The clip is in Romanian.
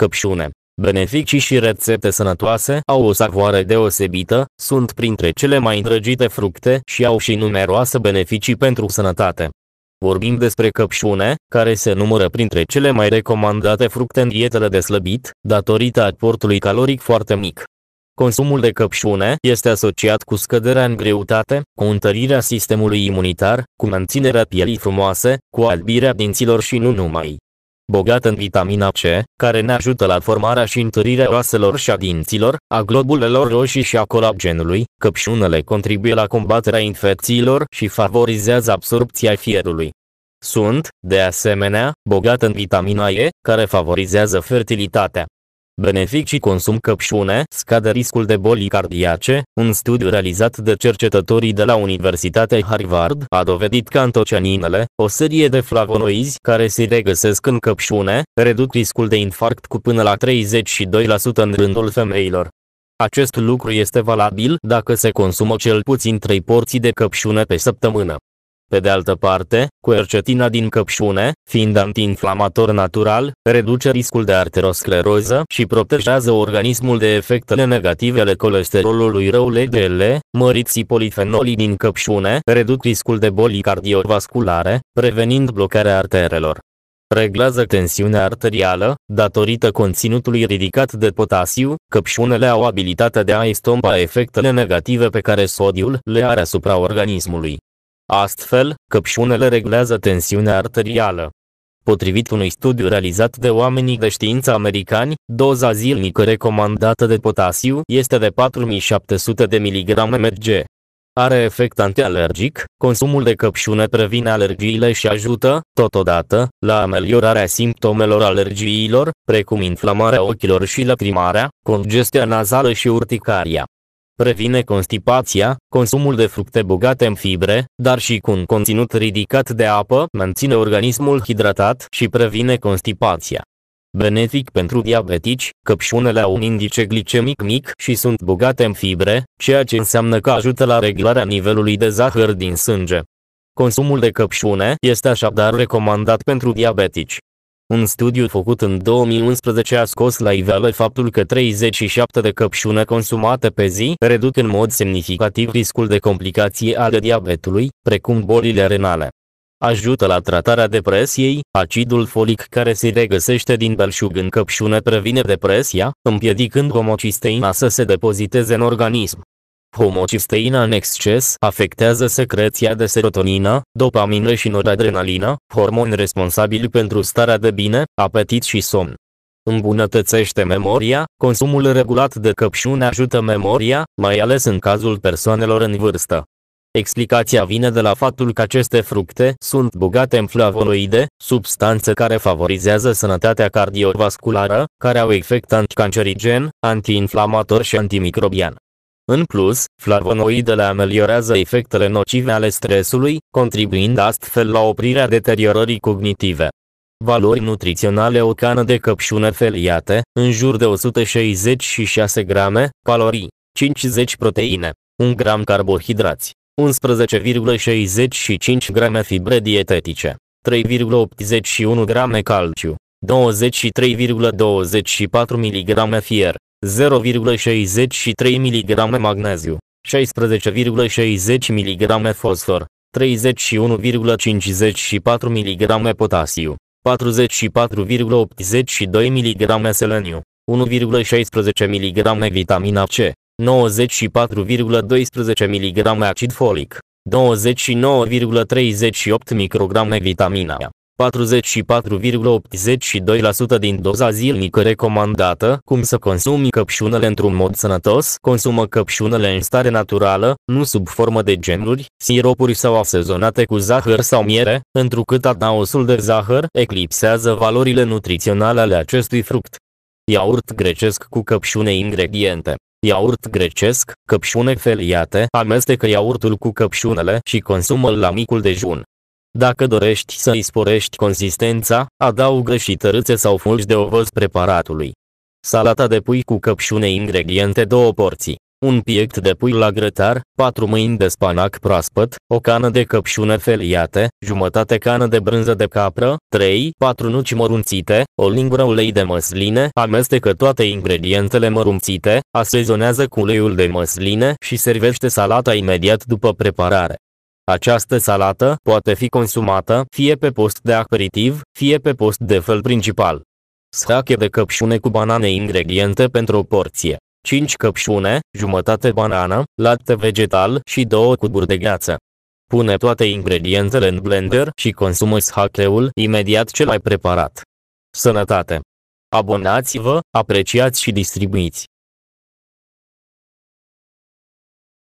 căpșune. Beneficii și rețete sănătoase au o savoare deosebită, sunt printre cele mai îndrăgite fructe și au și numeroase beneficii pentru sănătate. Vorbim despre căpșune, care se numără printre cele mai recomandate fructe în dietele de slăbit, datorită aportului caloric foarte mic. Consumul de căpșune este asociat cu scăderea în greutate, cu întărirea sistemului imunitar, cu menținerea pielii frumoase, cu albirea dinților și nu numai bogat în vitamina C, care ne ajută la formarea și întărirea oaselor și a dinților, a globulelor roșii și a colagenului, căpșunele contribuie la combaterea infecțiilor și favorizează absorpția fierului. Sunt, de asemenea, bogat în vitamina E, care favorizează fertilitatea beneficii consum căpșune, scade riscul de boli cardiace, un studiu realizat de cercetătorii de la Universitatea Harvard a dovedit că antocianinele, o serie de flavonoizi care se regăsesc în căpșune, reduc riscul de infarct cu până la 32% în rândul femeilor. Acest lucru este valabil dacă se consumă cel puțin 3 porții de căpșune pe săptămână. Pe de altă parte, quercetina din căpșune, fiind antiinflamator natural, reduce riscul de arteroscleroză și protejează organismul de efectele negative ale colesterolului rău LDL, măriții polifenolii din căpșune reduc riscul de boli cardiovasculare, prevenind blocarea arterelor reglează tensiunea arterială, datorită conținutului ridicat de potasiu, căpșunele au abilitatea de a estompa efectele negative pe care sodiul le are asupra organismului. Astfel, căpșunele reglează tensiunea arterială. Potrivit unui studiu realizat de oamenii de știință americani, doza zilnică recomandată de potasiu este de 4700 de mg mg. Are efect antialergic, consumul de căpșune previne alergiile și ajută, totodată, la ameliorarea simptomelor alergiilor, precum inflamarea ochilor și lacrimarea, congestia nazală și urticaria. Previne constipația, consumul de fructe bogate în fibre, dar și cu un conținut ridicat de apă, menține organismul hidratat și previne constipația. Benefic pentru diabetici, căpșunele au un indice glicemic mic și sunt bogate în fibre, ceea ce înseamnă că ajută la reglarea nivelului de zahăr din sânge. Consumul de căpșune este așadar recomandat pentru diabetici. Un studiu făcut în 2011 a scos la iveală faptul că 37 de căpșune consumate pe zi reduc în mod semnificativ riscul de complicații ale diabetului, precum bolile renale. Ajută la tratarea depresiei, acidul folic care se regăsește din belșug în căpșune previne depresia, împiedicând homocisteina să se depoziteze în organism. Homocisteina în exces afectează secreția de serotonină, dopamină și noradrenalină, hormoni responsabili pentru starea de bine, apetit și somn. Îmbunătățește memoria, consumul regulat de căpșuni ajută memoria, mai ales în cazul persoanelor în vârstă. Explicația vine de la faptul că aceste fructe sunt bogate în flavonoide, substanțe care favorizează sănătatea cardiovasculară, care au efect anticancerigen, antiinflamator și antimicrobian. În plus, flavonoidele ameliorează efectele nocive ale stresului, contribuind astfel la oprirea deteriorării cognitive. Valori nutriționale O cană de căpșune feliate, în jur de 166 grame, calorii, 50 proteine, 1 gram carbohidrați, 11,65 grame fibre dietetice, 3,81 grame calciu, 23,24 mg fier, 0,63 mg magneziu, 16,60 mg fosfor, 31,54 mg potasiu, 44,82 mg seleniu, 1,16 mg vitamina C, 94,12 mg acid folic, 29,38 micrograme vitamina A, 44,82% din doza zilnică recomandată. Cum să consumi căpșunele într-un mod sănătos? Consumă căpșunele în stare naturală, nu sub formă de gemuri, siropuri sau asezonate cu zahăr sau miere, întrucât adnaosul de zahăr eclipsează valorile nutriționale ale acestui fruct. Iaurt grecesc cu căpșune ingrediente iaurt grecesc, căpșune feliate, amestecă iaurtul cu căpșunele și consumă-l la micul dejun. Dacă dorești să îi sporești consistența, adaugă și tărâțe sau fulgi de ovăz preparatului. Salata de pui cu căpșune ingrediente două porții. Un piect de pui la grătar, 4 mâini de spanac proaspăt, o cană de căpșune feliate, jumătate cană de brânză de capră, 3-4 nuci mărunțite, o lingură ulei de măsline, amestecă toate ingredientele mărunțite, asezonează cu uleiul de măsline și servește salata imediat după preparare. Această salată poate fi consumată fie pe post de aperitiv, fie pe post de fel principal. Sake de căpșune cu banane ingrediente pentru o porție. 5 căpșune, jumătate banană, lapte vegetal și 2 cuburi de gheață. Pune toate ingredientele în blender și consumă shakeul imediat ce l-ai preparat. Sănătate! Abonați-vă, apreciați și distribuiți!